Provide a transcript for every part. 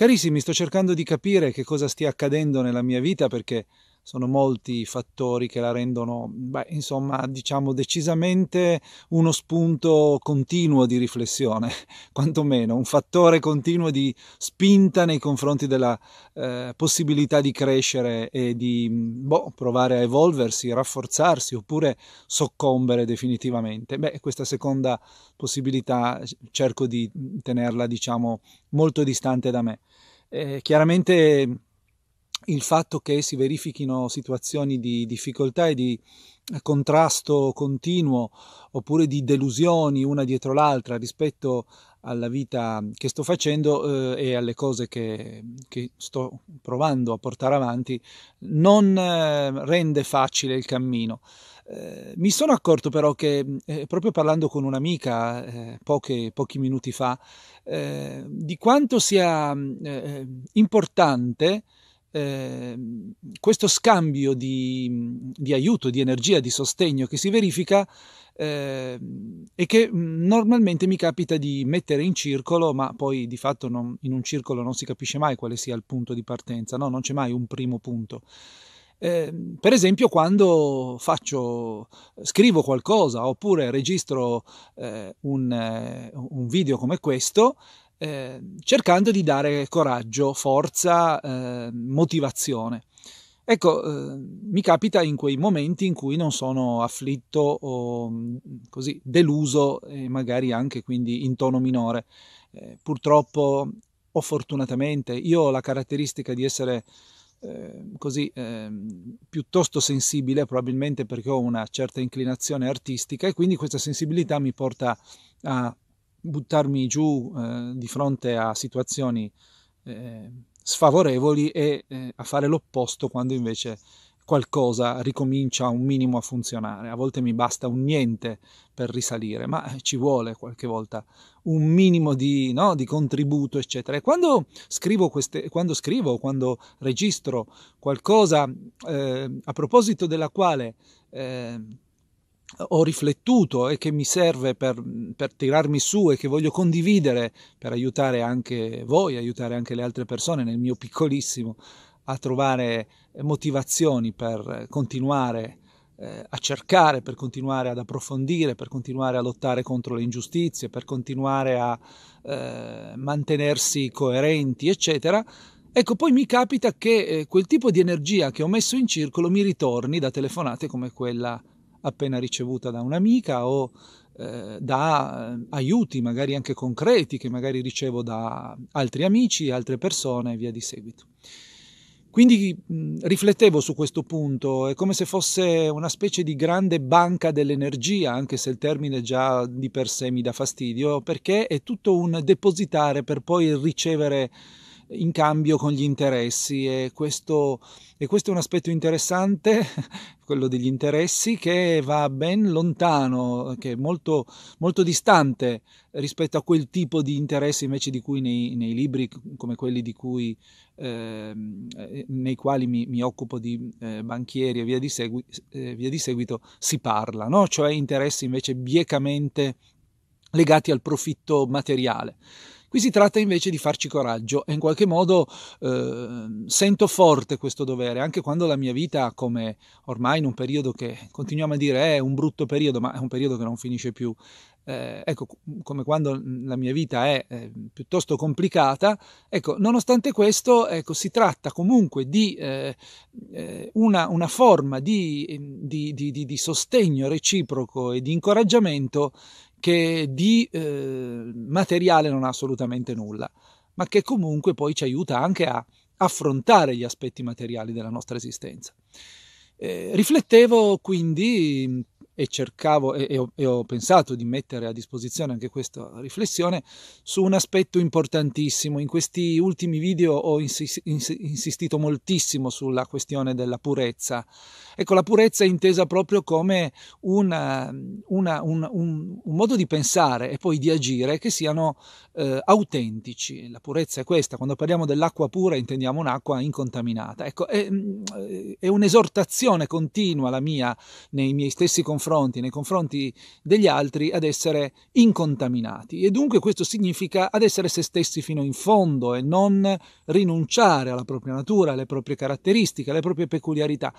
Carissimi, sto cercando di capire che cosa stia accadendo nella mia vita perché sono molti i fattori che la rendono, beh, insomma, diciamo decisamente uno spunto continuo di riflessione, quantomeno un fattore continuo di spinta nei confronti della eh, possibilità di crescere e di boh, provare a evolversi, rafforzarsi oppure soccombere definitivamente. Beh, questa seconda possibilità cerco di tenerla, diciamo, molto distante da me. Eh, chiaramente il fatto che si verifichino situazioni di difficoltà e di contrasto continuo oppure di delusioni una dietro l'altra rispetto alla vita che sto facendo eh, e alle cose che, che, sto provando a portare avanti non eh, rende facile il cammino. Eh, mi sono accorto però che eh, proprio parlando con un'amica eh, poche, pochi minuti fa eh, di quanto sia mm, importante Ehm, questo scambio di, di, aiuto, di energia, di sostegno che si verifica eh, e che mm, normalmente mi capita di mettere in circolo, ma poi di fatto non, in un circolo non si capisce mai quale sia il punto di partenza, no? non c'è mai un primo punto. Eh, per esempio quando faccio, scrivo qualcosa oppure registro eh, un, eh, un video come questo, eh, cercando di dare coraggio, forza, eh, motivazione. Ecco, eh, mi capita in quei momenti in cui non sono afflitto o mm, così deluso e magari anche quindi in tono minore. Eh, purtroppo o fortunatamente io ho la caratteristica di essere eh, così eh, piuttosto sensibile, probabilmente perché ho una certa inclinazione artistica e quindi questa sensibilità mi porta a buttarmi giù eh, di fronte a situazioni eh, sfavorevoli e eh, a fare l'opposto quando invece qualcosa ricomincia un minimo a funzionare. A volte mi basta un niente per risalire, ma eh, ci vuole qualche volta un minimo di, no, di contributo, eccetera. E quando scrivo, queste, quando, scrivo quando registro qualcosa eh, a proposito della quale eh, ho riflettuto e che mi serve per, per, tirarmi su e che voglio condividere per aiutare anche voi, aiutare anche le altre persone nel mio piccolissimo a trovare motivazioni per continuare eh, a cercare, per continuare ad approfondire, per continuare a lottare contro le ingiustizie, per continuare a eh, mantenersi coerenti, eccetera. Ecco, poi mi capita che eh, quel tipo di energia che ho messo in circolo mi ritorni da telefonate come quella appena ricevuta da un'amica o eh, da eh, aiuti magari anche concreti che magari ricevo da altri amici, altre persone e via di seguito. Quindi mh, riflettevo su questo punto, è come se fosse una specie di grande banca dell'energia, anche se il termine già di per sé mi dà fastidio, perché è tutto un depositare per poi ricevere in cambio con gli interessi e questo, e questo è un aspetto interessante, quello degli interessi, che va ben lontano, che è molto, molto distante rispetto a quel tipo di interessi invece di cui nei, nei libri come quelli di cui, ehm, eh, nei quali mi, mi occupo di eh, banchieri e via di, segui, eh, via di, seguito si parla, no? cioè interessi invece biecamente legati al profitto materiale. Qui si tratta invece di farci coraggio e in qualche modo eh, sento forte questo dovere, anche quando la mia vita, come ormai in un periodo che continuiamo a dire eh, è un brutto periodo, ma è un periodo che non finisce più, eh, ecco, come quando la mia vita è eh, piuttosto complicata, ecco, nonostante questo, ecco, si tratta comunque di eh, eh una, una, forma ehm, di, di, di, di, sostegno reciproco e di incoraggiamento che di eh, materiale non ha assolutamente nulla, ma che comunque poi ci aiuta anche a affrontare gli aspetti materiali della nostra esistenza. Eh, riflettevo quindi e cercavo e, e, ho, e, ho, pensato di mettere a disposizione anche questa riflessione su un aspetto importantissimo. In questi ultimi video ho insi- ins- insistito moltissimo sulla questione della purezza. Ecco, la purezza è intesa proprio come una, una, un, un, un, modo di pensare e poi di agire che siano eh, autentici. La purezza è questa, quando parliamo dell'acqua pura intendiamo un'acqua incontaminata. Ecco, è, è un'esortazione continua la mia nei miei stessi confronti confronti, nei confronti degli altri, ad essere incontaminati. E dunque questo significa ad essere se stessi fino in fondo e non rinunciare alla propria natura, alle proprie caratteristiche, alle proprie peculiarità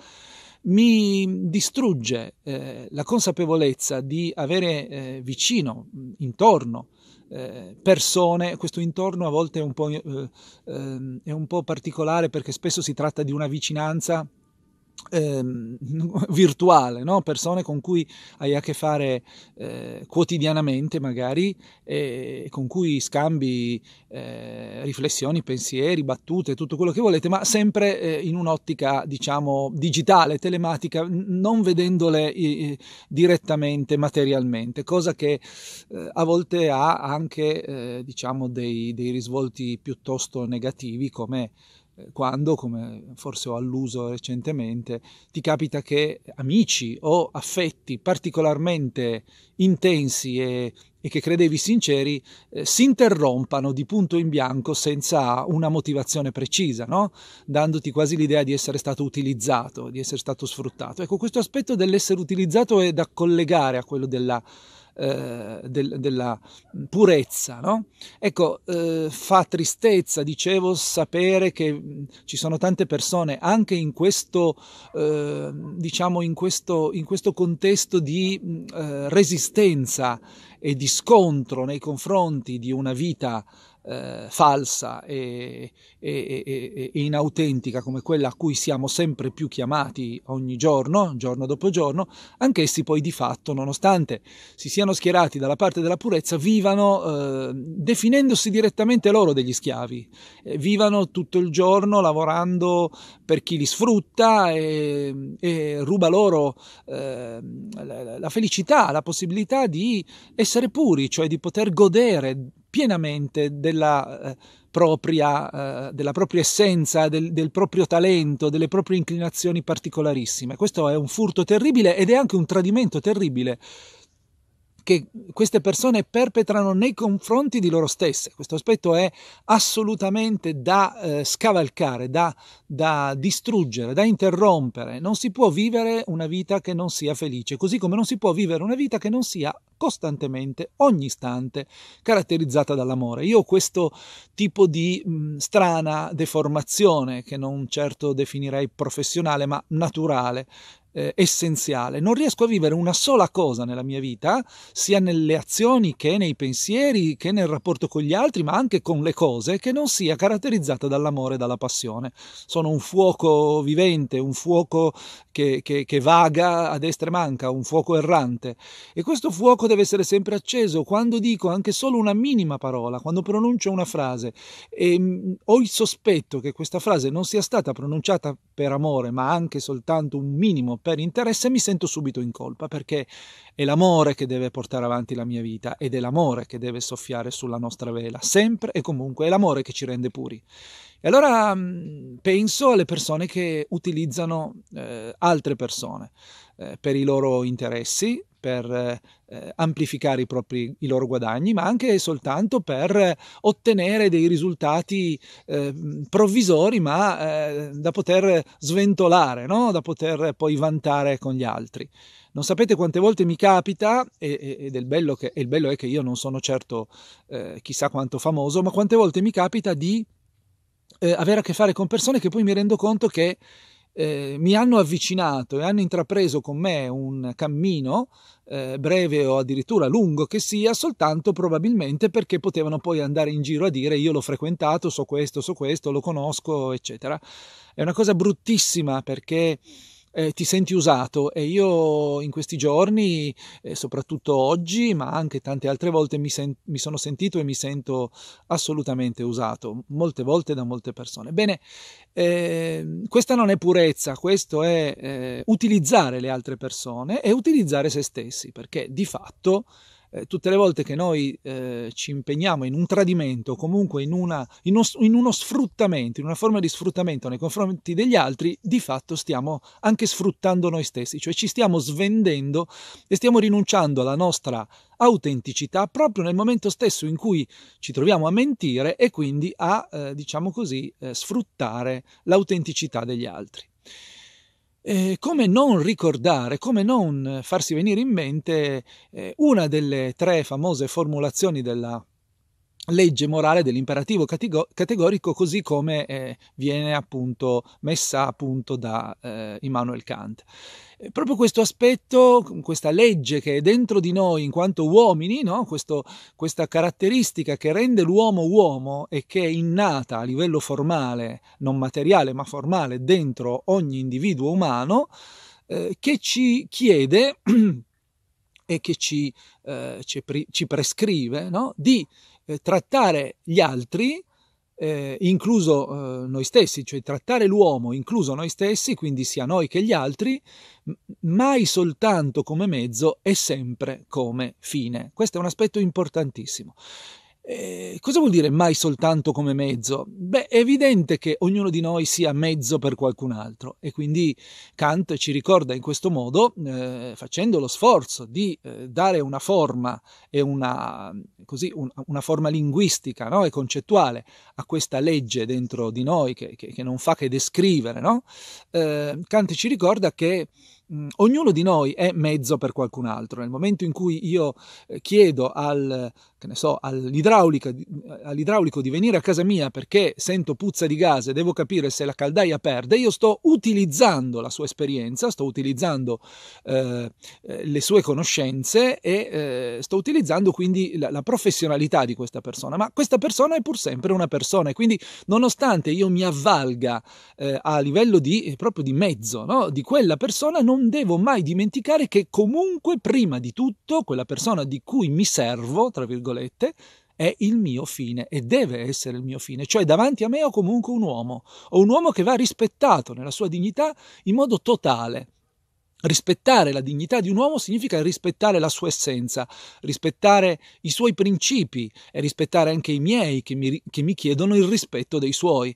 mi distrugge eh, la consapevolezza di avere eh, vicino, intorno, eh, persone, questo intorno a volte è un, po', eh, ehm, è un po' particolare perché spesso si tratta di una vicinanza eh, virtuale, no? persone con cui hai a che fare eh, quotidianamente magari, e con cui scambi eh, riflessioni, pensieri, battute, tutto quello che volete, ma sempre eh, in un'ottica diciamo digitale, telematica, non vedendole direttamente, materialmente, cosa che eh, a volte ha anche diciamo dei, dei risvolti piuttosto negativi come quando, come forse ho alluso recentemente, ti capita che amici o affetti particolarmente intensi e, e che credevi sinceri eh, si interrompano di punto in bianco senza una motivazione precisa, no? dandoti quasi l'idea di essere stato utilizzato, di essere stato sfruttato. Ecco, questo aspetto dell'essere utilizzato è da collegare a quello della eh, del, della purezza. No? Ecco, eh, fa tristezza, dicevo, sapere che ci sono tante persone anche in questo, eh, diciamo, in questo, in questo contesto di eh, resistenza e di scontro nei confronti di una vita eh, falsa e, e, e, e, inautentica come quella a cui siamo sempre più chiamati ogni giorno, giorno dopo giorno, anch'essi poi di fatto, nonostante si siano schierati dalla parte della purezza, vivano eh, definendosi direttamente loro degli schiavi, eh, vivano tutto il giorno lavorando per chi li sfrutta e, ruba loro eh, la, la felicità, la possibilità di essere puri, cioè di poter godere pienamente della, eh, propria, eh, della propria, essenza, del, del, proprio talento, delle proprie inclinazioni particolarissime. Questo è un furto terribile ed è anche un tradimento terribile che queste persone perpetrano nei confronti di loro stesse. Questo aspetto è assolutamente da eh, scavalcare, da, da distruggere, da interrompere. Non si può vivere una vita che non sia felice, così come non si può vivere una vita che non sia costantemente, ogni istante, caratterizzata dall'amore. Io ho questo tipo di mh, mm, strana deformazione, che non certo definirei professionale, ma naturale, eh, essenziale. Non riesco a vivere una sola cosa nella mia vita, sia nelle azioni che nei pensieri, che nel rapporto con gli altri, ma anche con le cose, che non sia caratterizzata dall'amore e dalla passione. Sono un fuoco vivente, un fuoco che, che, che vaga a destra e manca, un fuoco errante. E questo fuoco deve essere sempre acceso quando dico anche solo una minima parola, quando pronuncio una frase. E, ehm, mh, ho il sospetto che questa frase non sia stata pronunciata per amore, ma anche soltanto un minimo per interesse mi sento subito in colpa perché è l'amore che deve portare avanti la mia vita ed è l'amore che deve soffiare sulla nostra vela, sempre e comunque è l'amore che ci rende puri. E allora mm, penso alle persone che utilizzano eh, altre persone. Eh, per i loro interessi, per eh, amplificare i, propri, i loro guadagni, ma anche soltanto per eh, ottenere dei risultati eh, provvisori, ma eh, da poter sventolare, no? da poter poi vantare con gli altri. Non sapete quante volte mi capita, e, ed è bello che, il bello è che io non sono certo eh, chissà quanto famoso, ma quante volte mi capita di avere a che fare con persone che poi mi rendo conto che eh, mi hanno avvicinato e hanno intrapreso con me un cammino, eh, breve o addirittura lungo che sia, soltanto probabilmente perché potevano poi andare in giro a dire io l'ho frequentato, so questo, so questo, lo conosco, eccetera. È una cosa bruttissima perché eh, ti senti usato e io in questi giorni, eh, soprattutto oggi, ma anche tante altre volte mi, sen- mi, sono sentito e mi sento assolutamente usato, molte volte da molte persone. Bene, eh, questa non è purezza, questo è eh, utilizzare le altre persone e utilizzare se stessi, perché di fatto eh, tutte le volte che noi eh, ci impegniamo in un tradimento, comunque in, una, in, uno, in uno sfruttamento, in una forma di sfruttamento nei confronti degli altri, di fatto stiamo anche sfruttando noi stessi, cioè ci stiamo svendendo e stiamo rinunciando alla nostra autenticità proprio nel momento stesso in cui ci troviamo a mentire e quindi a, eh, diciamo così, eh, sfruttare l'autenticità degli altri. Eh, come non ricordare, come non farsi venire in mente eh, una delle tre famose formulazioni della legge morale dell'imperativo categorico così come eh, viene appunto messa a punto da eh, Immanuel Kant. E eh, proprio questo aspetto, questa legge che è dentro di noi in quanto uomini, no? questo, questa caratteristica che rende l'uomo uomo e che è innata a livello formale, non materiale ma formale, dentro ogni individuo umano, eh, che ci chiede e che ci, eh, ci, pre- ci prescrive no? di eh, trattare gli altri, eh, incluso eh, noi stessi, cioè trattare l'uomo, incluso noi stessi, quindi sia noi che gli altri, mai soltanto come mezzo e sempre come fine. Questo è un aspetto importantissimo. Eh, cosa vuol dire mai soltanto come mezzo? Beh, è evidente che ognuno di noi sia mezzo per qualcun altro e quindi Kant ci ricorda in questo modo, eh, facendo lo sforzo di eh, dare una forma e una, così, un, una forma linguistica no? e concettuale a questa legge dentro di noi che, che, che non fa che descrivere, no? Eh, Kant ci ricorda che Mm, ognuno di noi è mezzo per qualcun altro. Nel momento in cui io eh, chiedo al, so, eh, all'idraulico di venire a casa mia perché sento puzza di gas e devo capire se la caldaia perde, io sto utilizzando la sua esperienza, sto utilizzando eh, eh, le sue conoscenze e eh, sto utilizzando quindi la, la professionalità di questa persona. Ma questa persona è pur sempre una persona e quindi nonostante io mi avvalga eh, a livello di, proprio di mezzo no? di quella persona, non non devo mai dimenticare che comunque prima di tutto quella persona di cui mi servo, tra virgolette, è il mio fine e deve essere il mio fine, cioè davanti a me ho comunque un uomo, ho un uomo che va rispettato nella sua dignità in modo totale. Rispettare la dignità di un uomo significa rispettare la sua essenza, rispettare i suoi principi e rispettare anche i miei che mi, che mi chiedono il rispetto dei suoi.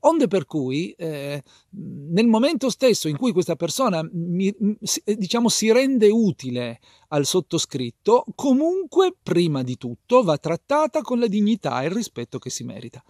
Onde per cui, eh, nel momento stesso in cui questa persona mi, eh, diciamo, si rende utile al sottoscritto, comunque prima di tutto va trattata con la dignità e il rispetto che si merita.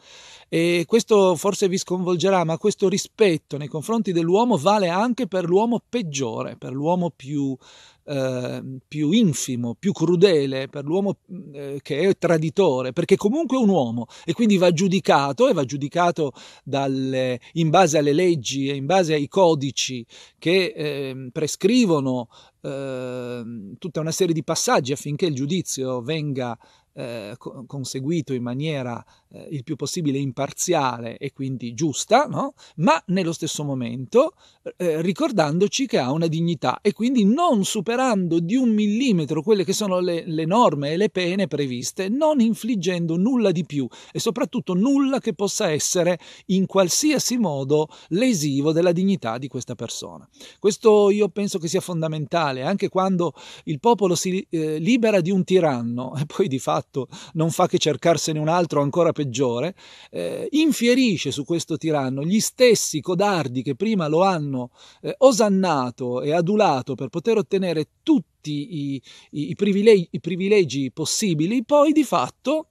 E questo forse vi sconvolgerà, ma questo rispetto nei confronti dell'uomo vale anche per l'uomo peggiore per l'uomo più, eh, più infimo, più crudele, per l'uomo eh, che è traditore, perché comunque è un uomo e quindi va giudicato e va giudicato dalle, in base alle leggi e in base ai codici che eh, prescrivono ehm, tutta una serie di passaggi affinché il giudizio venga eh, co- conseguito in maniera eh, il più possibile imparziale e quindi giusta, no? ma nello stesso momento eh, ricordandoci che ha una dignità e quindi non superando di un millimetro quelle che sono le, le norme e le pene previste, non infliggendo nulla di più e soprattutto nulla che possa essere in qualsiasi modo lesivo della dignità di questa persona. Questo io penso che sia fondamentale anche quando il popolo si eh, libera di un tiranno e poi di fatto fatto non fa che cercarsene un altro ancora peggiore, eh, infierisce su questo tiranno gli stessi codardi che prima lo hanno eh, osannato e adulato per poter ottenere tutti i, i, i, privilegi, i privilegi possibili, poi di fatto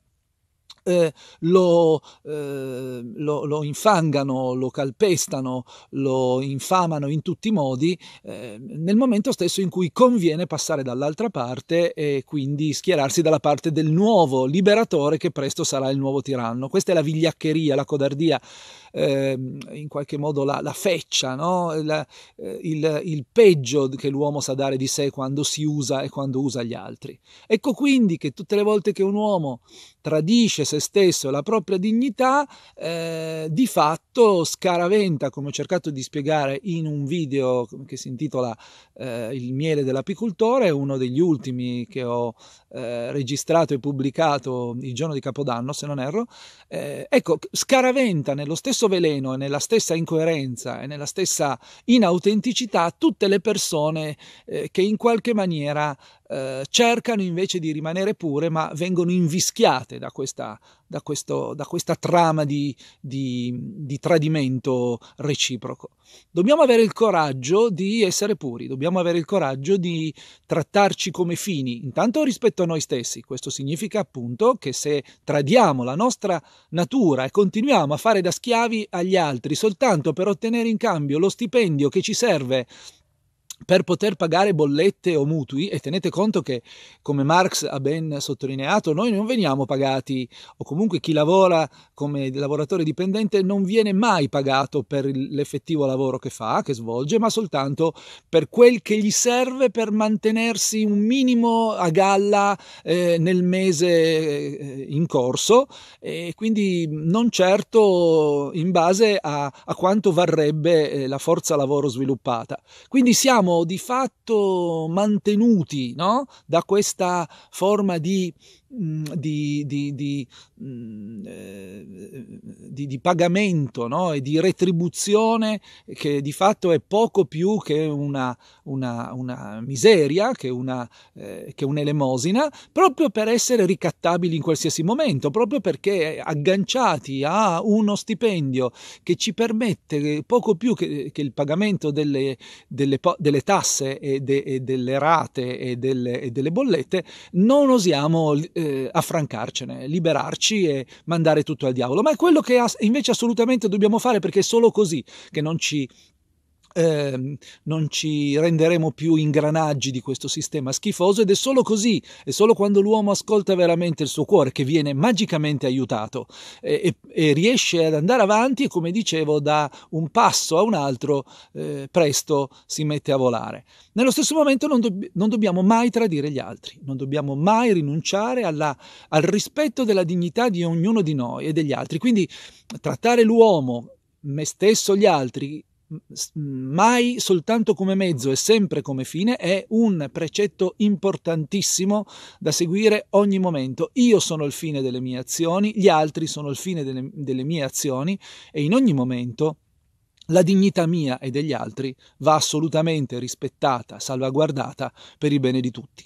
eh, lo, eh, lo, lo, infangano, lo calpestano, lo infamano in tutti i modi, eh, nel momento stesso in cui conviene passare dall'altra parte e quindi schierarsi dalla parte del nuovo liberatore che presto sarà il nuovo tiranno. Questa è la vigliaccheria, la codardia ehm, in qualche modo la, la feccia, no? la, eh, il, il, peggio che l'uomo sa dare di sé quando si usa e quando usa gli altri. Ecco quindi che tutte le volte che un uomo tradisce se stesso e la propria dignità, eh, di fatto scaraventa, come ho cercato di spiegare in un video che si intitola eh, Il miele dell'apicoltore, uno degli ultimi che ho eh, registrato e pubblicato il giorno di Capodanno, se non erro, eh, ecco, scaraventa nello stesso stesso veleno e nella stessa incoerenza e nella stessa inautenticità tutte le persone eh, che in qualche maniera eh, cercano invece di rimanere pure ma vengono invischiate da questa, da questo, da questa trama di, di, di tradimento reciproco. Dobbiamo avere il coraggio di essere puri, dobbiamo avere il coraggio di trattarci come fini, intanto rispetto a noi stessi, questo significa appunto che se tradiamo la nostra natura e continuiamo a fare da schiavi agli altri soltanto per ottenere in cambio lo stipendio che ci serve per poter pagare bollette o mutui e tenete conto che come Marx ha ben sottolineato noi non veniamo pagati o comunque chi lavora come lavoratore dipendente non viene mai pagato per l'effettivo lavoro che fa, che svolge, ma soltanto per quel che gli serve per mantenersi un minimo a galla eh, nel mese eh, in corso e quindi non certo in base a, a quanto varrebbe eh, la forza lavoro sviluppata. Quindi siamo siamo di fatto mantenuti no? da questa forma di di, di, eh, di, di pagamento no? e di retribuzione che di fatto è poco più che una, una, una miseria, che, una, eh, che un'elemosina, proprio per essere ricattabili in qualsiasi momento, proprio perché agganciati a uno stipendio che ci permette poco più che, che il pagamento delle, delle, delle tasse e, de, e, delle rate e delle, e delle bollette, non osiamo eh, affrancarcene, liberarci e mandare tutto al diavolo, ma è quello che invece assolutamente dobbiamo fare perché è solo così che non ci eh, non ci renderemo più ingranaggi di questo sistema schifoso ed è solo così, è solo quando l'uomo ascolta veramente il suo cuore che viene magicamente aiutato e, e, e riesce ad andare avanti e come dicevo da un passo a un altro eh, presto si mette a volare. Nello stesso momento non, dobb- non, dobbiamo mai tradire gli altri, non dobbiamo mai rinunciare alla, al rispetto della dignità di ognuno di noi e degli altri, quindi trattare l'uomo me stesso gli altri mai soltanto come mezzo e sempre come fine è un precetto importantissimo da seguire ogni momento. Io sono il fine delle mie azioni, gli altri sono il fine delle, delle mie azioni e in ogni momento la dignità mia e degli altri va assolutamente rispettata, salvaguardata per il bene di tutti.